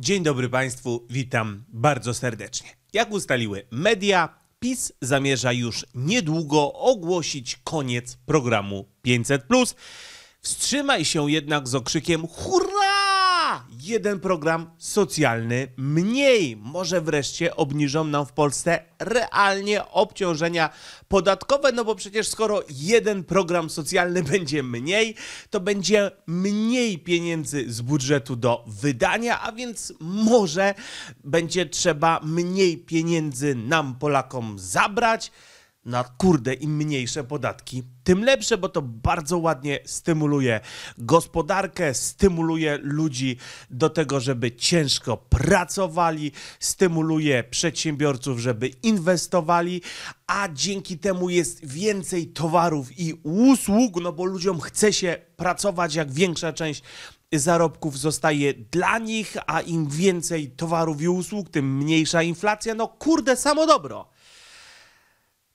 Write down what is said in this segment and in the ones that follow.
Dzień dobry Państwu, witam bardzo serdecznie. Jak ustaliły media, PiS zamierza już niedługo ogłosić koniec programu 500. Wstrzymaj się jednak z okrzykiem hurra! jeden program socjalny mniej. Może wreszcie obniżą nam w Polsce realnie obciążenia podatkowe, no bo przecież skoro jeden program socjalny będzie mniej, to będzie mniej pieniędzy z budżetu do wydania, a więc może będzie trzeba mniej pieniędzy nam Polakom zabrać na kurde im mniejsze podatki, tym lepsze, bo to bardzo ładnie stymuluje gospodarkę, stymuluje ludzi do tego, żeby ciężko pracowali, stymuluje przedsiębiorców, żeby inwestowali, a dzięki temu jest więcej towarów i usług, no bo ludziom chce się pracować, jak większa część zarobków zostaje dla nich, a im więcej towarów i usług, tym mniejsza inflacja. No kurde, samo dobro.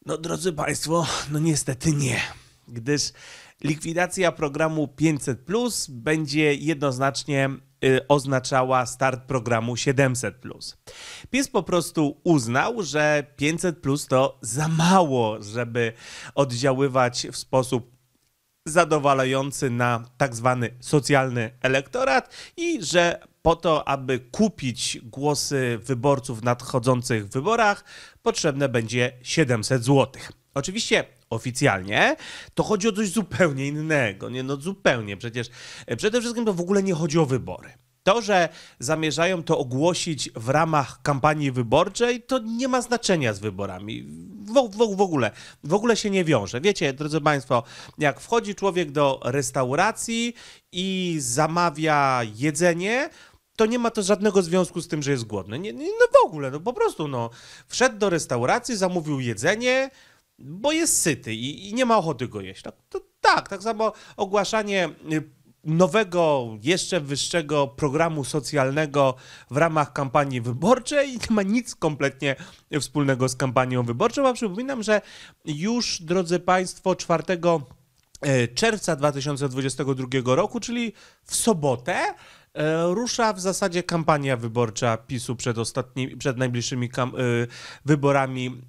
No drodzy Państwo, no niestety nie, gdyż likwidacja programu 500 Plus będzie jednoznacznie y, oznaczała start programu 700. PiS po prostu uznał, że 500 to za mało, żeby oddziaływać w sposób zadowalający na tak zwany socjalny elektorat i że po to, aby kupić głosy wyborców w nadchodzących wyborach, potrzebne będzie 700 zł. Oczywiście oficjalnie, to chodzi o coś zupełnie innego. Nie, no zupełnie. Przecież e, przede wszystkim to w ogóle nie chodzi o wybory. To, że zamierzają to ogłosić w ramach kampanii wyborczej, to nie ma znaczenia z wyborami. W, w, w, ogóle, w ogóle się nie wiąże. Wiecie, drodzy Państwo, jak wchodzi człowiek do restauracji i zamawia jedzenie, to nie ma to żadnego związku z tym, że jest głodny. Nie, nie, no w ogóle, no po prostu, no. Wszedł do restauracji, zamówił jedzenie, bo jest syty i, i nie ma ochoty go jeść. Tak, to, tak, tak samo ogłaszanie y, nowego, jeszcze wyższego programu socjalnego w ramach kampanii wyborczej. Nie ma nic kompletnie wspólnego z kampanią wyborczą, a przypominam, że już, drodzy Państwo, 4 e, czerwca 2022 roku, czyli w sobotę, e, rusza w zasadzie kampania wyborcza PiSu przed, ostatni, przed najbliższymi kam- e, wyborami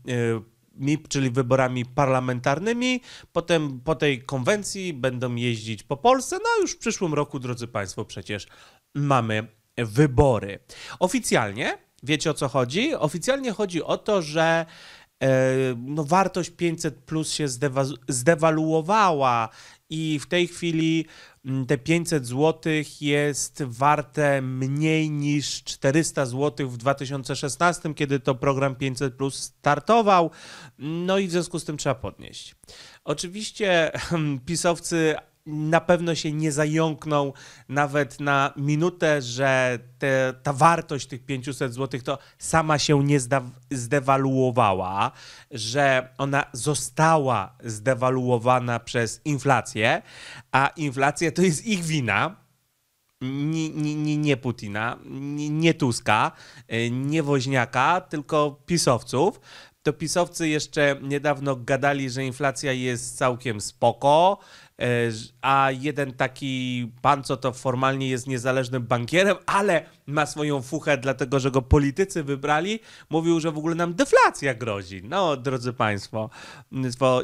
czyli wyborami parlamentarnymi. Potem po tej konwencji będą jeździć po Polsce. No a już w przyszłym roku, drodzy Państwo, przecież mamy wybory. Oficjalnie, wiecie o co chodzi? Oficjalnie chodzi o to, że e, no, wartość 500 plus się zdewa- zdewaluowała i w tej chwili mm, te 500 zł jest warte mniej niż 400 zł w 2016, kiedy to program 500 Plus startował. No i w związku z tym trzeba podnieść. Oczywiście hmm, pisowcy na pewno się nie zająkną nawet na minutę, że te, ta wartość tych 500 zł to sama się nie zdewaluowała, że ona została zdewaluowana przez inflację, a inflacja to jest ich wina, nie, nie, nie Putina, nie, nie Tuska, y, nie Woźniaka, tylko pisowców. To pisowcy jeszcze niedawno gadali, że inflacja jest całkiem spoko, E, a jeden taki pan, co to formalnie jest niezależnym bankierem, ale ma swoją fuchę, dlatego że go politycy wybrali, mówił, że w ogóle nam deflacja grozi. No, drodzy Państwo.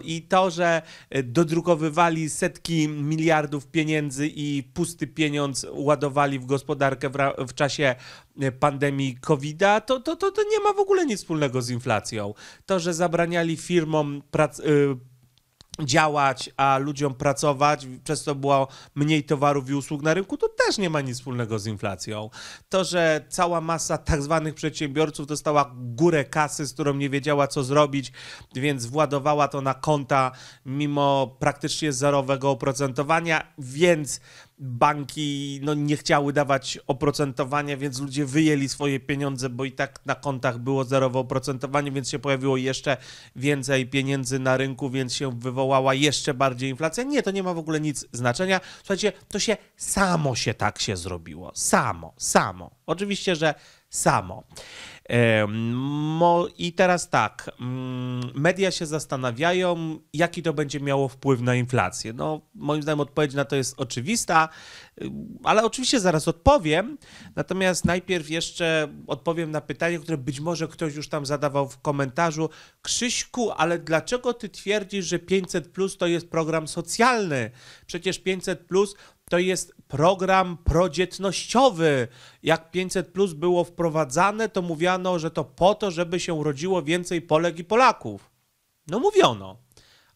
I to, że dodrukowywali setki miliardów pieniędzy i pusty pieniądz ładowali w gospodarkę w, w czasie pandemii COVID-a, to, to, to, to nie ma w ogóle nic wspólnego z inflacją. To, że zabraniali firmom prac, y, działać, a ludziom pracować, przez co było mniej towarów i usług na rynku, to też nie ma nic wspólnego z inflacją. To, że cała masa tak zwanych przedsiębiorców dostała górę kasy, z którą nie wiedziała co zrobić, więc władowała to na konta mimo praktycznie zerowego oprocentowania, więc banki no, nie chciały dawać oprocentowania, więc ludzie wyjęli swoje pieniądze, bo i tak na kontach było zerowe oprocentowanie, więc się pojawiło jeszcze więcej pieniędzy na rynku, więc się wywołała jeszcze bardziej inflacja. Nie, to nie ma w ogóle nic znaczenia. Słuchajcie, to się samo się tak się zrobiło. Samo, samo. Oczywiście, że samo. I teraz tak, mm, media się zastanawiają, jaki to będzie miało wpływ na inflację. No, moim zdaniem odpowiedź na to jest oczywista, ale oczywiście zaraz odpowiem. Natomiast najpierw jeszcze odpowiem na pytanie, które być może ktoś już tam zadawał w komentarzu. Krzyśku, ale dlaczego ty twierdzisz, że 500 plus to jest program socjalny? Przecież 500 plus to jest program prodzietnościowy. Jak 500 plus było wprowadzane, to mówiano, że to po to, żeby się urodziło więcej Polek i Polaków. No mówiono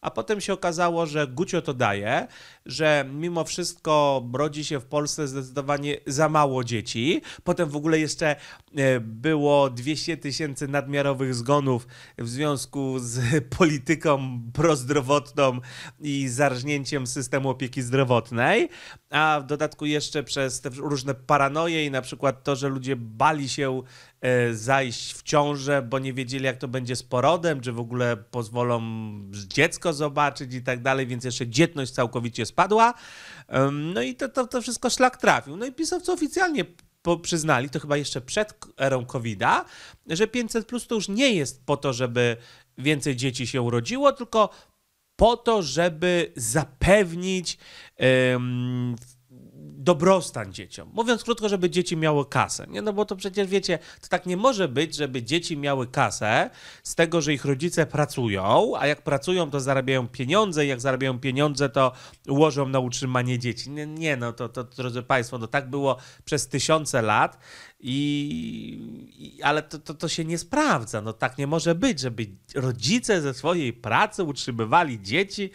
a potem się okazało, że Gucio to daje, że mimo wszystko brodzi się w Polsce zdecydowanie za mało dzieci. Potem w ogóle jeszcze e, było 200 tysięcy nadmiarowych zgonów w związku z polityką prozdrowotną i zarżnięciem systemu opieki zdrowotnej, a w dodatku jeszcze przez te różne paranoje i na przykład to, że ludzie bali się E, zajść w ciążę, bo nie wiedzieli, jak to będzie z porodem, czy w ogóle pozwolą dziecko zobaczyć i tak dalej, więc jeszcze dzietność całkowicie spadła. No i to, to, to wszystko szlak trafił. No i pisowcy oficjalnie przyznali, to chyba jeszcze przed erą covid że 500 plus to już nie jest po to, żeby więcej dzieci się urodziło, tylko po to, żeby zapewnić dobrostan dzieciom. Mówiąc krótko, żeby dzieci miały kasę. Nie, no bo to przecież wiecie, to tak nie może być, żeby dzieci miały kasę z tego, że ich rodzice pracują, a jak pracują, to zarabiają pieniądze, i jak zarabiają pieniądze, to ułożą na utrzymanie dzieci. Nie, nie no to, to, drodzy Państwo, to no tak było przez tysiące lat, i, i ale to, to, to się nie sprawdza. No tak nie może być, żeby rodzice ze swojej pracy utrzymywali dzieci,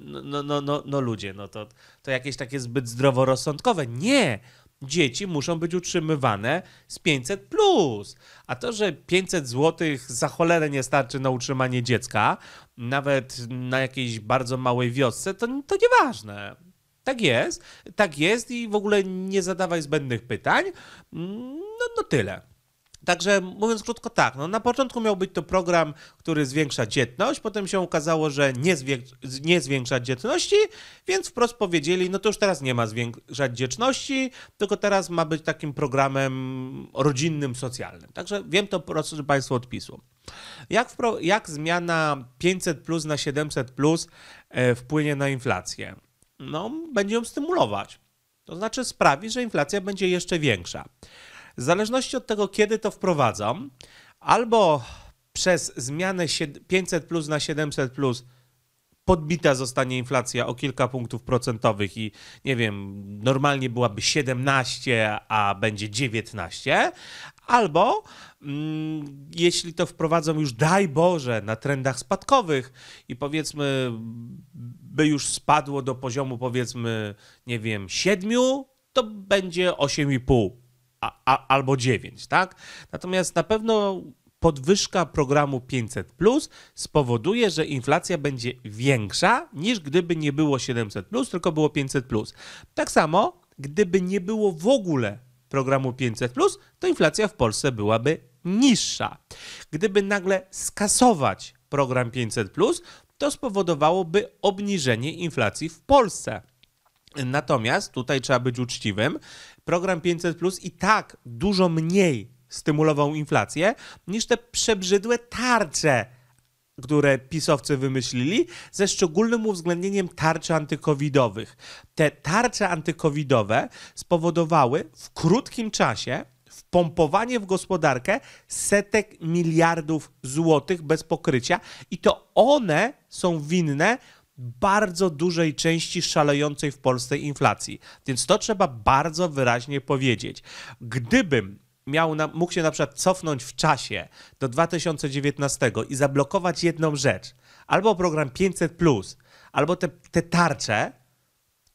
no, no, no, no, no ludzie, no to, to jakieś takie zbyt zdroworozsądkowe. Nie! Dzieci muszą być utrzymywane z 500 plus. A to, że 500 zł za cholerę nie starczy na utrzymanie dziecka, nawet na jakiejś bardzo małej wiosce, to, to nieważne. Tak jest, tak jest i w ogóle nie zadawaj zbędnych pytań. Mm, no, no tyle. Także mówiąc krótko tak, no na początku miał być to program, który zwiększa dzietność, potem się okazało, że nie, zwiększa, nie zwiększa dzietności, więc wprost powiedzieli, no to już teraz nie ma zwiększać dzietności, tylko teraz ma być takim programem rodzinnym, socjalnym. Także wiem to, proszę Państwa, odpisu. Jak, jak zmiana 500 plus na 700 plus e, wpłynie na inflację? No, będzie ją stymulować. To znaczy sprawi, że inflacja będzie jeszcze większa. W zależności od tego, kiedy to wprowadzam, albo przez zmianę 500 plus na 700 plus podbita zostanie inflacja o kilka punktów procentowych i nie wiem, normalnie byłaby 17, a będzie 19, albo mm, jeśli to wprowadzą już, daj Boże, na trendach spadkowych i powiedzmy, by już spadło do poziomu powiedzmy, nie wiem, 7, to będzie 8,5 a, albo 9, tak? Natomiast na pewno podwyżka programu 500 plus spowoduje, że inflacja będzie większa niż gdyby nie było 700 plus, tylko było 500 plus. Tak samo, gdyby nie było w ogóle programu 500 plus, to inflacja w Polsce byłaby niższa. Gdyby nagle skasować program 500 plus, to spowodowałoby obniżenie inflacji w Polsce. Natomiast tutaj trzeba być uczciwym, program 500 Plus i tak dużo mniej stymulował inflację niż te przebrzydłe tarcze które pisowcy wymyślili, ze szczególnym uwzględnieniem tarczy antykowidowych. Te tarcze antykowidowe spowodowały w krótkim czasie wpompowanie w gospodarkę setek miliardów złotych bez pokrycia i to one są winne bardzo dużej części szalejącej w Polsce inflacji. Więc to trzeba bardzo wyraźnie powiedzieć. Gdybym miał mógł się na przykład cofnąć w czasie do 2019 i zablokować jedną rzecz, albo program 500, albo te, te tarcze,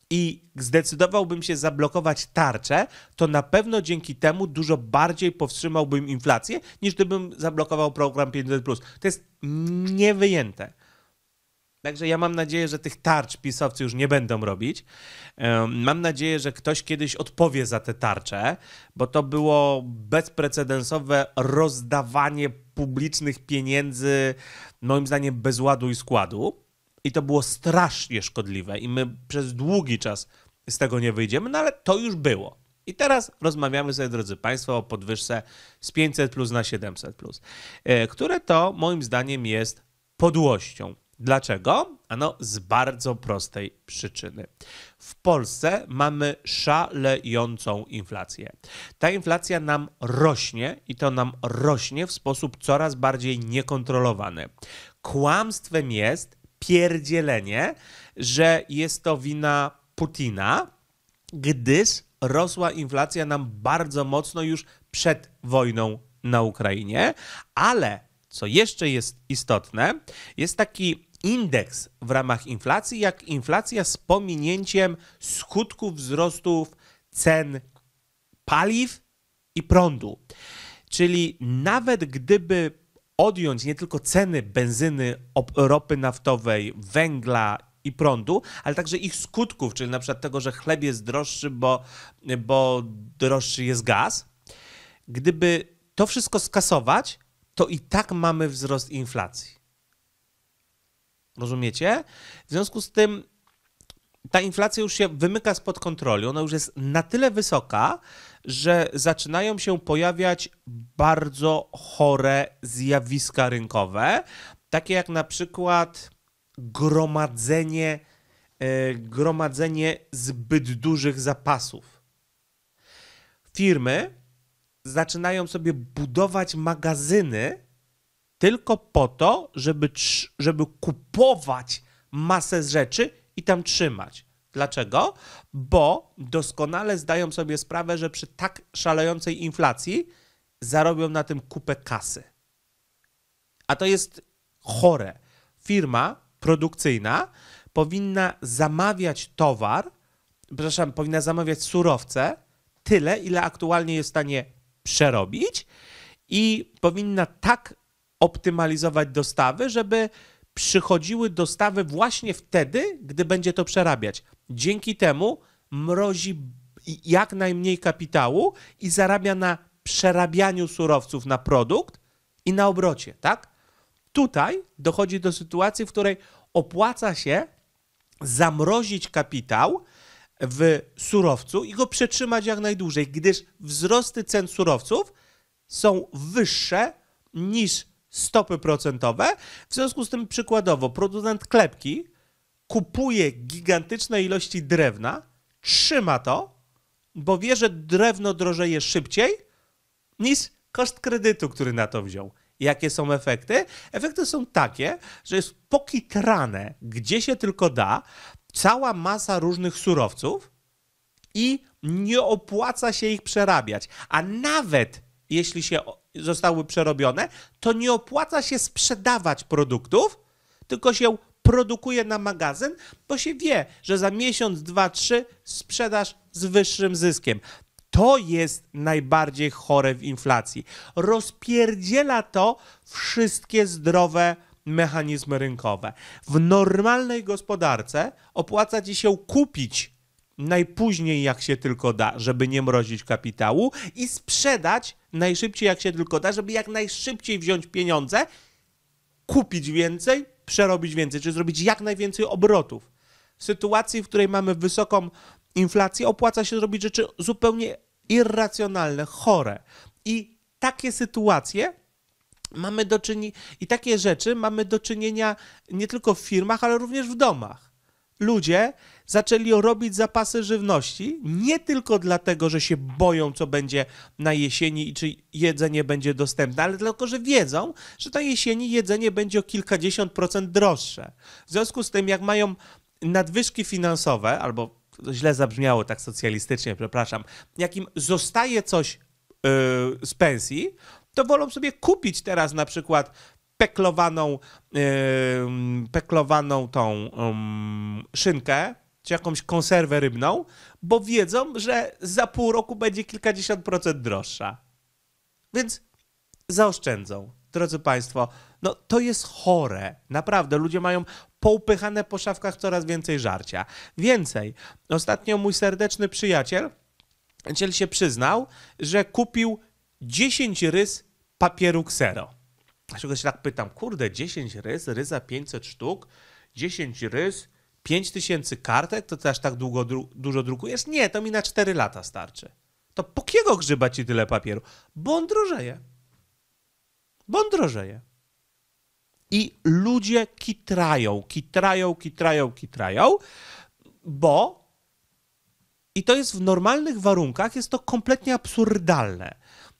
i zdecydowałbym się zablokować tarczę, to na pewno dzięki temu dużo bardziej powstrzymałbym inflację, niż gdybym zablokował program 500. To jest niewyjęte. Także ja mam nadzieję, że tych tarcz pisowcy już nie będą robić. Mam nadzieję, że ktoś kiedyś odpowie za te tarcze, bo to było bezprecedensowe rozdawanie publicznych pieniędzy, moim zdaniem, bez ładu i składu. I to było strasznie szkodliwe, i my przez długi czas z tego nie wyjdziemy, no ale to już było. I teraz rozmawiamy sobie, drodzy Państwo, o podwyżce z 500 plus na 700 plus, e, które to moim zdaniem jest podłością. Dlaczego? Ano z bardzo prostej przyczyny. W Polsce mamy szalejącą inflację. Ta inflacja nam rośnie i to nam rośnie w sposób coraz bardziej niekontrolowany. Kłamstwem jest pierdzielenie, że jest to wina Putina, gdyż rosła inflacja nam bardzo mocno już przed wojną na Ukrainie, ale co jeszcze jest istotne, jest taki indeks w ramach inflacji, jak inflacja z pominięciem skutków wzrostów cen paliw i prądu. Czyli nawet gdyby odjąć nie tylko ceny benzyny, ropy naftowej, węgla i prądu, ale także ich skutków, czyli na przykład tego, że chleb jest droższy, bo, bo droższy jest gaz. Gdyby to wszystko skasować, to i tak mamy wzrost inflacji. Rozumiecie? W związku z tym ta inflacja już się wymyka spod kontroli. Ona już jest na tyle wysoka, że zaczynają się pojawiać bardzo chore zjawiska rynkowe, takie jak na przykład gromadzenie, e, gromadzenie zbyt dużych zapasów. Firmy zaczynają sobie budować magazyny tylko po to, żeby, żeby kupować masę rzeczy i tam trzymać. Dlaczego? Bo doskonale zdają sobie sprawę, że przy tak szalejącej inflacji zarobią na tym kupę kasy. A to jest chore. Firma produkcyjna powinna zamawiać towar, przepraszam, powinna zamawiać surowce tyle, ile aktualnie jest w stanie przerobić i powinna tak optymalizować dostawy, żeby przychodziły dostawy właśnie wtedy, gdy będzie to przerabiać. Dzięki temu mrozi jak najmniej kapitału i zarabia na przerabianiu surowców na produkt i na obrocie, tak? Tutaj dochodzi do sytuacji, w której opłaca się zamrozić kapitał w surowcu i go przetrzymać jak najdłużej, gdyż wzrosty cen surowców są wyższe niż stopy procentowe. W związku z tym przykładowo producent klepki kupuje gigantyczne ilości drewna, trzyma to, bo wie, że drewno drożeje szybciej niż koszt kredytu, który na to wziął. Jakie są efekty? Efekty są takie, że jest pokitrane, gdzie się tylko da, cała masa różnych surowców i nie opłaca się ich przerabiać. A nawet jeśli się zostały przerobione, to nie opłaca się sprzedawać produktów, tylko się produkuje na magazyn, bo się wie, że za miesiąc, dwa, trzy sprzedaż z wyższym zyskiem. To jest najbardziej chore w inflacji. Rozpierdziela to wszystkie zdrowe mechanizmy rynkowe. W normalnej gospodarce opłaca ci się kupić najpóźniej jak się tylko da, żeby nie mrozić kapitału i sprzedać najszybciej jak się tylko da, żeby jak najszybciej wziąć pieniądze, kupić więcej, przerobić więcej, czy zrobić jak najwięcej obrotów. W sytuacji, w której mamy wysoką inflację, opłaca się zrobić rzeczy zupełnie irracjonalne, chore. I takie sytuacje mamy do czynienia, i takie rzeczy mamy do czynienia nie tylko w firmach, ale również w domach. Ludzie, zaczęli robić zapasy żywności, nie tylko dlatego, że się boją, co będzie na jesieni i czy jedzenie będzie dostępne, ale tylko, że wiedzą, że na jesieni jedzenie będzie o kilkadziesiąt procent droższe. W związku z tym, jak mają nadwyżki finansowe, albo źle zabrzmiało tak socjalistycznie, przepraszam, jakim zostaje coś yy, z pensji, to wolą sobie kupić teraz na przykład peklowaną, yy, peklowaną tą szynkę, czy jakąś konserwę rybną, bo wiedzą, że za pół roku będzie kilkadziesiąt procent droższa. Więc zaoszczędzą. Drodzy Państwo, no to jest chore. Naprawdę, ludzie mają poupychane po szafkach coraz więcej żarcia. Więcej, ostatnio mój serdeczny przyjaciel Ciel się przyznał, że kupił 10 rys papieru ksero. Dlaczego się tak pytam? Kurde, 10 rys, ryza 500 sztuk, 10 rys, 5 tysięcy kartek, to ty aż tak długo, dużo dużo drukujesz? Nie, to mi na 4 lata starczy. To po kiego grzyba ci tyle papieru? Bo on drożeje. Bo on drożeje. I ludzie kitrają, kitrają, kitrają, kitrają, bo i to jest w normalnych warunkach, jest to kompletnie absurdalne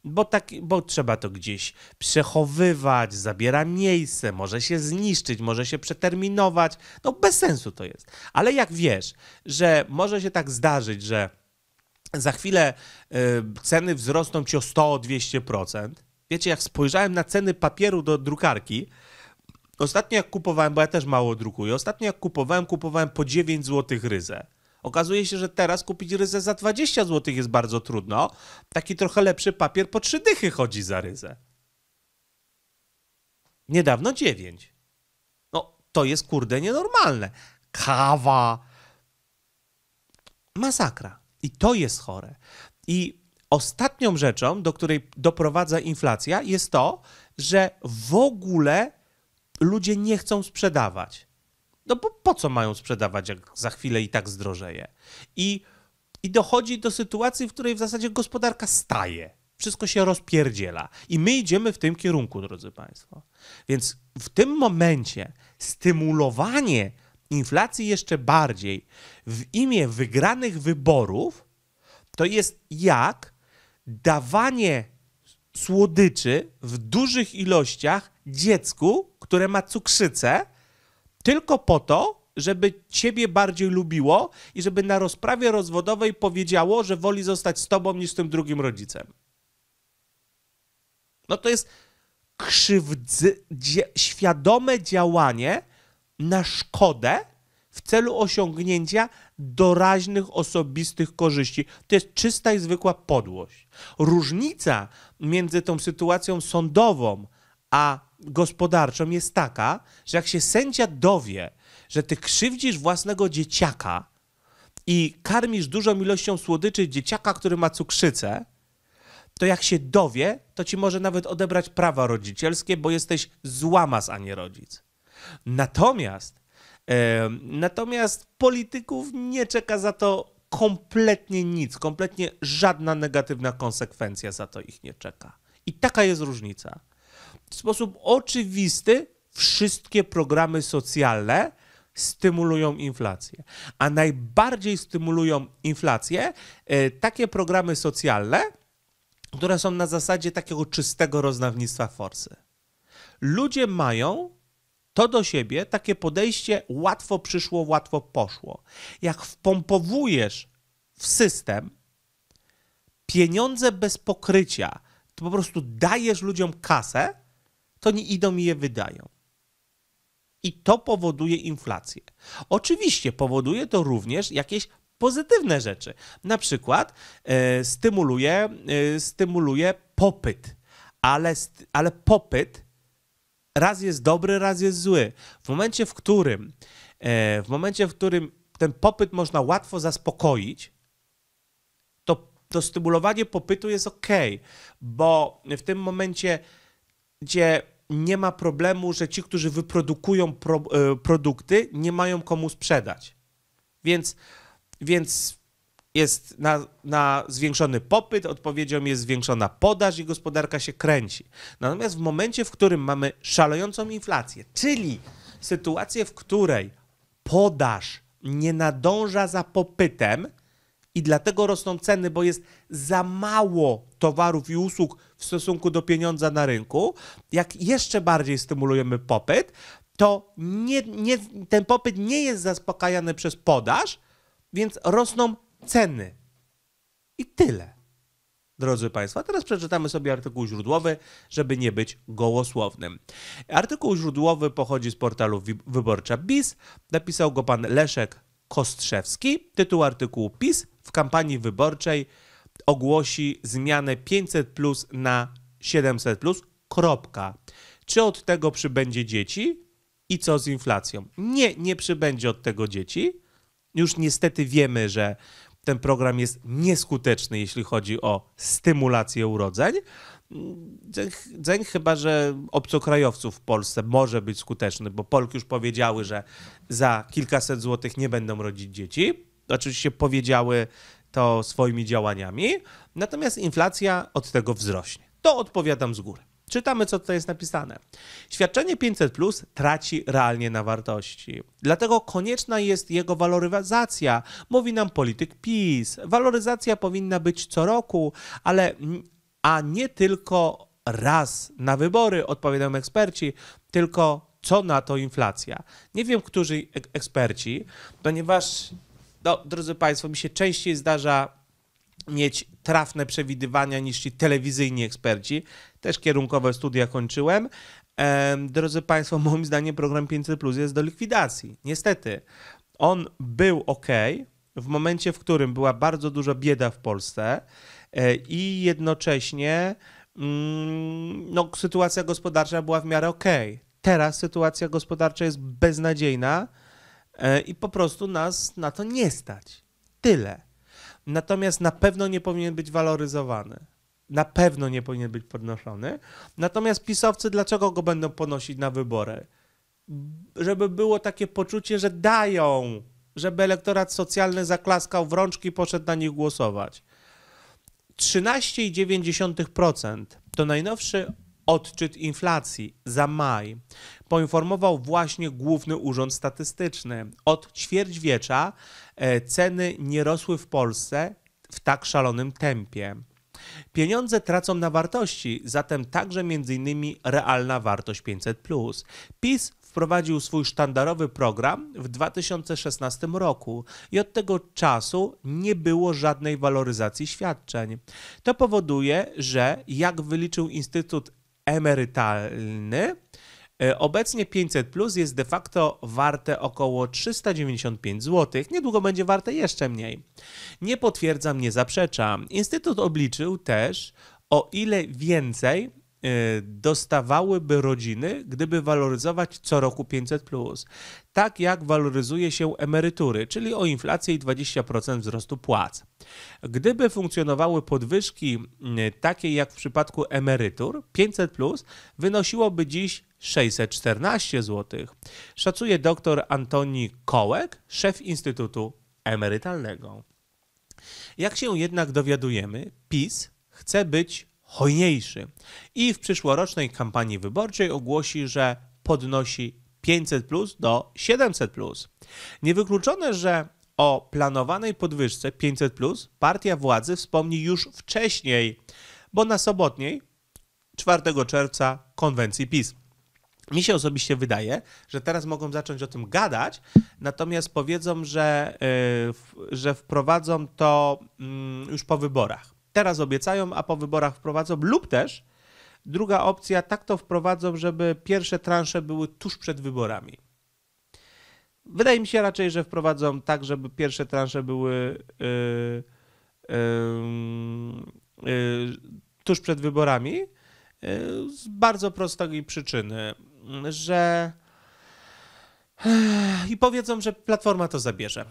bo, tak, bo trzeba to gdzieś przechowywać, zabiera miejsce, może się zniszczyć, może się przeterminować. No bez sensu to jest. Ale jak wiesz, że może się tak zdarzyć, że za chwilę y, ceny wzrosną ci o 100-200%. Wiecie, jak spojrzałem na ceny papieru do drukarki, ostatnio jak kupowałem, bo ja też mało drukuję, ostatnio jak kupowałem, kupowałem po 9 zł ryzę. Okazuje się, że teraz kupić ryzę za 20 zł jest bardzo trudno. Taki trochę lepszy papier po trzy dychy chodzi za ryzę. Niedawno 9. No, to jest kurde nienormalne. Kawa. Masakra. I to jest chore. I ostatnią rzeczą, do której doprowadza inflacja, jest to, że w ogóle ludzie nie chcą sprzedawać. No bo po co mają sprzedawać, jak za chwilę i tak zdrożeje? I, I dochodzi do sytuacji, w której w zasadzie gospodarka staje. Wszystko się rozpierdziela. I my idziemy w tym kierunku, drodzy Państwo. Więc w tym momencie stymulowanie inflacji jeszcze bardziej w imię wygranych wyborów to jest jak dawanie słodyczy w dużych ilościach dziecku, które ma cukrzycę tylko po to, żeby ciebie bardziej lubiło i żeby na rozprawie rozwodowej powiedziało, że woli zostać z tobą niż z tym drugim rodzicem. No to jest krzywdzy, świadome działanie na szkodę w celu osiągnięcia doraźnych osobistych korzyści. To jest czysta i zwykła podłość. Różnica między tą sytuacją sądową a gospodarczą jest taka, że jak się sędzia dowie, że ty krzywdzisz własnego dzieciaka i karmisz dużą ilością słodyczy dzieciaka, który ma cukrzycę, to jak się dowie, to ci może nawet odebrać prawa rodzicielskie, bo jesteś złamas, a nie rodzic. Natomiast, natomiast polityków nie czeka za to kompletnie nic, kompletnie żadna negatywna konsekwencja za to ich nie czeka. I taka jest różnica w sposób oczywisty wszystkie programy socjalne stymulują inflację. A najbardziej stymulują inflację e, takie programy socjalne, które są na zasadzie takiego czystego roznawnictwa forsy. Ludzie mają to do siebie, takie podejście łatwo przyszło, łatwo poszło. Jak wpompowujesz w system pieniądze bez pokrycia, to po prostu dajesz ludziom kasę, to nie idą i je wydają. I to powoduje inflację. Oczywiście powoduje to również jakieś pozytywne rzeczy. Na przykład e, stymuluje, e, stymuluje popyt, ale, ale popyt raz jest dobry, raz jest zły. W momencie, w którym, e, w momencie, w którym ten popyt można łatwo zaspokoić, to, to stymulowanie popytu jest ok, bo w tym momencie, gdzie nie ma problemu, że ci, którzy wyprodukują pro, e, produkty, nie mają komu sprzedać. Więc, więc jest na, na, zwiększony popyt, odpowiedzią jest zwiększona podaż i gospodarka się kręci. Natomiast w momencie, w którym mamy szalejącą inflację, czyli sytuację, w której podaż nie nadąża za popytem, i dlatego rosną ceny, bo jest za mało towarów i usług w stosunku do pieniądza na rynku. Jak jeszcze bardziej stymulujemy popyt, to nie, nie, ten popyt nie jest zaspokajany przez podaż, więc rosną ceny. I tyle. Drodzy Państwo, teraz przeczytamy sobie artykuł źródłowy, żeby nie być gołosłownym. Artykuł źródłowy pochodzi z portalu Wyborcza BIS. Napisał go pan Leszek Kostrzewski, tytuł artykułu PiS w kampanii wyborczej ogłosi zmianę 500 plus na 700 plus, kropka. Czy od tego przybędzie dzieci? I co z inflacją? Nie, nie przybędzie od tego dzieci. Już niestety wiemy, że ten program jest nieskuteczny, jeśli chodzi o stymulację urodzeń. Dzeń, chyba, że obcokrajowców w Polsce może być skuteczny, bo Polki już powiedziały, że za kilkaset złotych nie będą rodzić dzieci. Oczywiście powiedziały to swoimi działaniami, natomiast inflacja od tego wzrośnie. To odpowiadam z góry. Czytamy, co tutaj jest napisane. Świadczenie 500 plus traci realnie na wartości. Dlatego konieczna jest jego waloryzacja, mówi nam polityk PiS. Waloryzacja powinna być co roku, ale a nie tylko raz na wybory, odpowiadają eksperci, tylko co na to inflacja. Nie wiem, którzy eksperci, ponieważ, no, drodzy Państwo, mi się częściej zdarza mieć trafne przewidywania niż ci telewizyjni eksperci. Też kierunkowe studia kończyłem. Drodzy Państwo, moim zdaniem program 500 Plus jest do likwidacji. Niestety, on był ok w momencie, w którym była bardzo duża bieda w Polsce. E, i jednocześnie mm, no, sytuacja gospodarcza była w miarę okej. Okay. Teraz sytuacja gospodarcza jest beznadziejna e, i po prostu nas na to nie stać. Tyle. Natomiast na pewno nie powinien być waloryzowany. Na pewno nie powinien być podnoszony. Natomiast pisowcy dlaczego go będą ponosić na wybory? Żeby było takie poczucie, że dają, żeby elektorat socjalny zaklaskał w rączki i poszedł na nich głosować. 13,9% to najnowszy odczyt inflacji za maj. Poinformował właśnie Główny Urząd Statystyczny. Od ćwierćwiecza e, ceny nie rosły w Polsce w tak szalonym tempie. Pieniądze tracą na wartości, zatem także m.in. realna wartość 500. PiS wprowadził swój sztandarowy program w 2016 roku i od tego czasu nie było żadnej waloryzacji świadczeń. To powoduje, że jak wyliczył Instytut Emerytalny, E, obecnie 500 Plus jest de facto warte około 395 zł, niedługo będzie warte jeszcze mniej. Nie potwierdzam, nie zaprzeczam. Instytut obliczył też, o ile więcej E, dostawałyby rodziny, gdyby waloryzować co roku 500+. Tak jak waloryzuje się emerytury, czyli o inflację i 20% wzrostu płac. Gdyby funkcjonowały podwyżki takie jak w przypadku emerytur, 500+, wynosiłoby dziś 614 zł. Szacuje dr Antoni Kołek, szef Instytutu Emerytalnego. Jak się jednak dowiadujemy, PiS chce być hojniejszy. I w przyszłorocznej kampanii wyborczej ogłosi, że podnosi 500 plus do 700 plus. Niewykluczone, że o planowanej podwyżce 500 plus partia władzy wspomni już wcześniej, bo na sobotniej 4 czerwca konwencji PiS. Mi się osobiście wydaje, że teraz mogą zacząć o tym gadać, natomiast powiedzą, że, yy, że wprowadzą to yy, już po wyborach teraz obiecają, a po wyborach wprowadzą, lub też druga opcja, tak to wprowadzą, żeby pierwsze transze były tuż przed wyborami. Wydaje mi się raczej, że wprowadzą tak, żeby pierwsze transze były yy, yy, yy, tuż przed wyborami, y, z bardzo prostej przyczyny, że y, i powiedzą, że platforma to zabierze.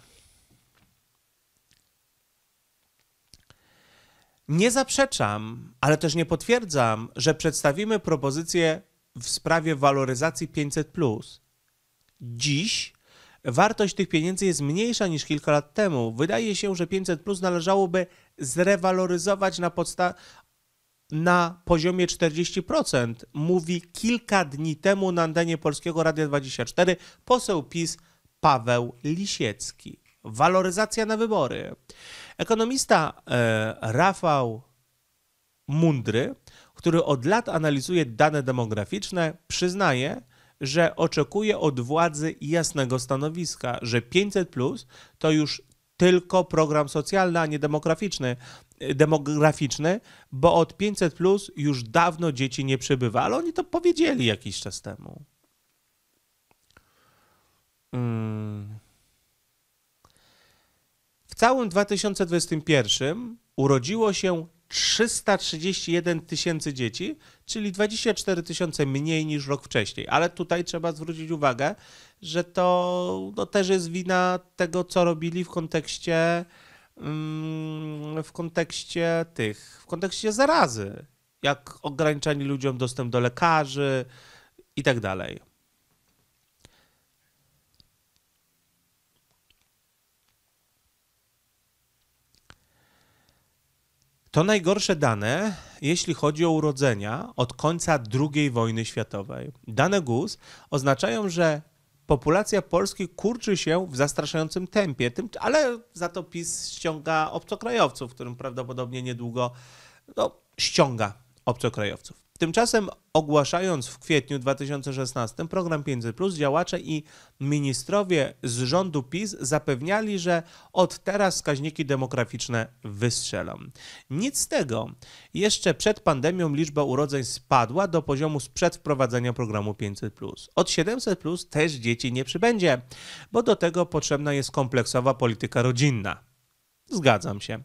Nie zaprzeczam, ale też nie potwierdzam, że przedstawimy propozycję w sprawie waloryzacji 500. Dziś wartość tych pieniędzy jest mniejsza niż kilka lat temu. Wydaje się, że 500 należałoby zrewaloryzować na, podsta- na poziomie 40%, mówi kilka dni temu na antenie Polskiego Radia 24 poseł PiS Paweł Lisiecki. Waloryzacja na wybory. Ekonomista e, Rafał Mundry, który od lat analizuje dane demograficzne, przyznaje, że oczekuje od władzy jasnego stanowiska, że 500 plus to już tylko program socjalny, a nie demograficzny, e, demograficzny bo od 500 plus już dawno dzieci nie przybywa, ale oni to powiedzieli jakiś czas temu. Hmm. W całym 2021 urodziło się 331 tysięcy dzieci, czyli 24 tysiące mniej niż rok wcześniej. Ale tutaj trzeba zwrócić uwagę, że to no, też jest wina tego, co robili w kontekście mm, w kontekście tych, w kontekście zarazy, jak ograniczanie ludziom dostęp do lekarzy i tak dalej. To najgorsze dane, jeśli chodzi o urodzenia od końca II wojny światowej. Dane GUS oznaczają, że populacja Polski kurczy się w zastraszającym tempie, tym, ale za to PiS ściąga obcokrajowców, którym prawdopodobnie niedługo no, ściąga obcokrajowców. Tymczasem ogłaszając w kwietniu 2016 program 500, działacze i ministrowie z rządu PiS zapewniali, że od teraz wskaźniki demograficzne wystrzelą. Nic z tego. Jeszcze przed pandemią liczba urodzeń spadła do poziomu sprzed wprowadzenia programu 500. Od 700 też dzieci nie przybędzie, bo do tego potrzebna jest kompleksowa polityka rodzinna. Zgadzam się.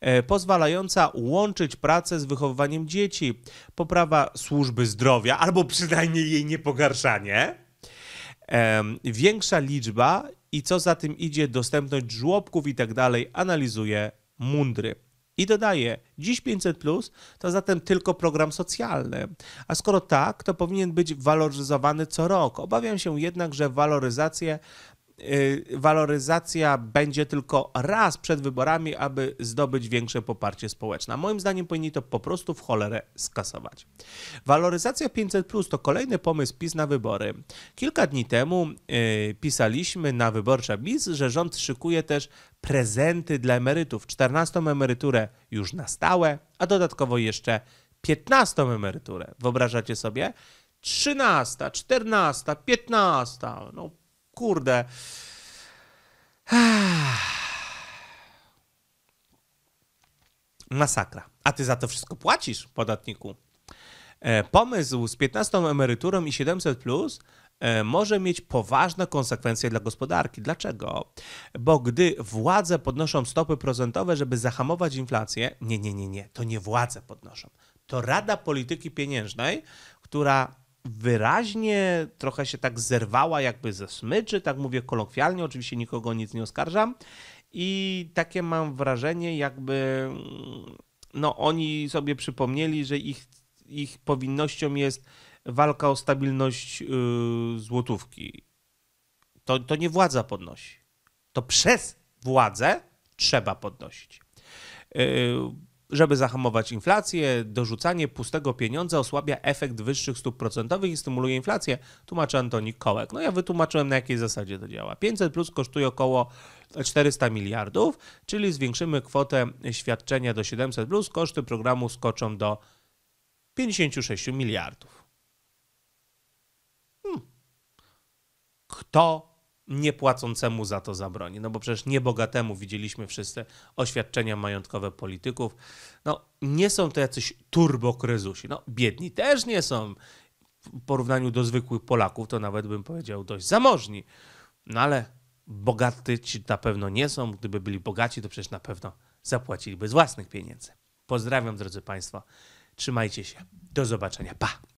E, pozwalająca łączyć pracę z wychowywaniem dzieci, poprawa służby zdrowia albo przynajmniej jej niepogarszanie, większa liczba i co za tym idzie, dostępność żłobków i tak dalej, analizuje mundry. I dodaje, dziś 500 plus to zatem tylko program socjalny, a skoro tak, to powinien być waloryzowany co rok. Obawiam się jednak, że waloryzację Y, waloryzacja będzie tylko raz przed wyborami, aby zdobyć większe poparcie społeczne. moim zdaniem powinni to po prostu w cholerę skasować. Waloryzacja 500 plus to kolejny pomysł PiS na wybory. Kilka dni temu yy, pisaliśmy na Wyborcza BIS, że rząd szykuje też prezenty dla emerytów. 14 emeryturę już na stałe, a dodatkowo jeszcze 15 emeryturę. Wyobrażacie sobie? 13, 14, 15. No kurde. Masakra. A ty za to wszystko płacisz, podatniku. E, pomysł z 15 emeryturą i 700 plus e, może mieć poważne konsekwencje dla gospodarki. Dlaczego? Bo gdy władze podnoszą stopy procentowe, żeby zahamować inflację, nie, nie, nie, nie, to nie władze podnoszą. To Rada Polityki Pieniężnej, która wyraźnie trochę się tak zerwała jakby ze smyczy, tak mówię kolokwialnie, oczywiście nikogo nic nie oskarżam. I takie mam wrażenie, jakby mm, no oni sobie przypomnieli, że ich, ich powinnością jest walka o stabilność yy, złotówki. To, to nie władza podnosi. To przez władzę trzeba podnosić. Yy, żeby zahamować inflację, dorzucanie pustego pieniądza osłabia efekt wyższych stóp procentowych i stymuluje inflację, tłumaczy Antoni Kołek. No ja wytłumaczyłem na jakiej zasadzie to działa. 500 plus kosztuje około 400 miliardów, czyli zwiększymy kwotę świadczenia do 700 plus, koszty programu skoczą do 56 miliardów. Hmm. Kto niepłacącemu za to zabroni. No bo przecież niebogatemu widzieliśmy wszyscy oświadczenia majątkowe polityków. No nie są to jacyś turbokrezusi. No biedni też nie są. W porównaniu do zwykłych Polaków to nawet bym powiedział dość zamożni. No ale bogaty ci na pewno nie są. Gdyby byli bogaci, to przecież na pewno zapłaciliby z własnych pieniędzy. Pozdrawiam drodzy Państwo. Trzymajcie się. Do zobaczenia. Pa!